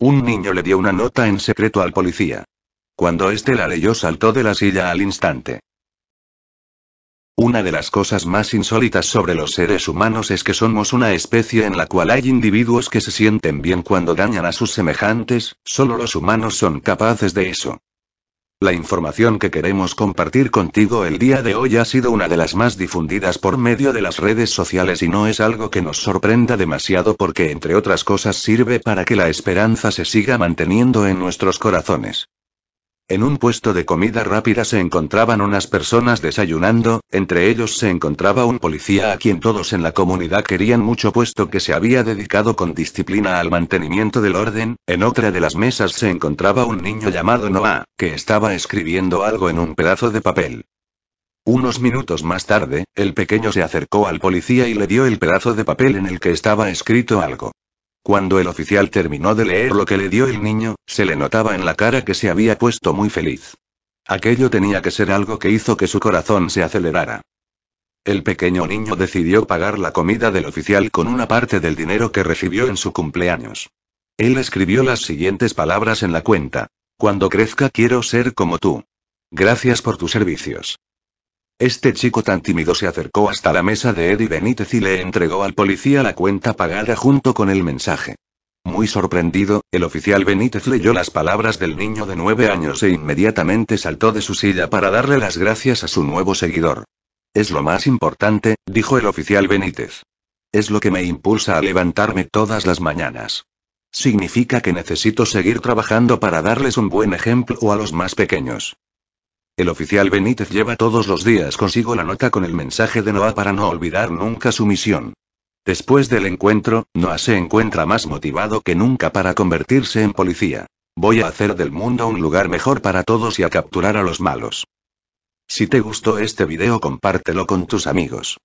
Un niño le dio una nota en secreto al policía. Cuando este la leyó saltó de la silla al instante. Una de las cosas más insólitas sobre los seres humanos es que somos una especie en la cual hay individuos que se sienten bien cuando dañan a sus semejantes, solo los humanos son capaces de eso. La información que queremos compartir contigo el día de hoy ha sido una de las más difundidas por medio de las redes sociales y no es algo que nos sorprenda demasiado porque entre otras cosas sirve para que la esperanza se siga manteniendo en nuestros corazones. En un puesto de comida rápida se encontraban unas personas desayunando, entre ellos se encontraba un policía a quien todos en la comunidad querían mucho puesto que se había dedicado con disciplina al mantenimiento del orden, en otra de las mesas se encontraba un niño llamado Noah, que estaba escribiendo algo en un pedazo de papel. Unos minutos más tarde, el pequeño se acercó al policía y le dio el pedazo de papel en el que estaba escrito algo. Cuando el oficial terminó de leer lo que le dio el niño, se le notaba en la cara que se había puesto muy feliz. Aquello tenía que ser algo que hizo que su corazón se acelerara. El pequeño niño decidió pagar la comida del oficial con una parte del dinero que recibió en su cumpleaños. Él escribió las siguientes palabras en la cuenta. Cuando crezca quiero ser como tú. Gracias por tus servicios. Este chico tan tímido se acercó hasta la mesa de Eddie Benítez y le entregó al policía la cuenta pagada junto con el mensaje. Muy sorprendido, el oficial Benítez leyó las palabras del niño de nueve años e inmediatamente saltó de su silla para darle las gracias a su nuevo seguidor. Es lo más importante, dijo el oficial Benítez. Es lo que me impulsa a levantarme todas las mañanas. Significa que necesito seguir trabajando para darles un buen ejemplo a los más pequeños. El oficial Benítez lleva todos los días consigo la nota con el mensaje de Noah para no olvidar nunca su misión. Después del encuentro, Noah se encuentra más motivado que nunca para convertirse en policía. Voy a hacer del mundo un lugar mejor para todos y a capturar a los malos. Si te gustó este video compártelo con tus amigos.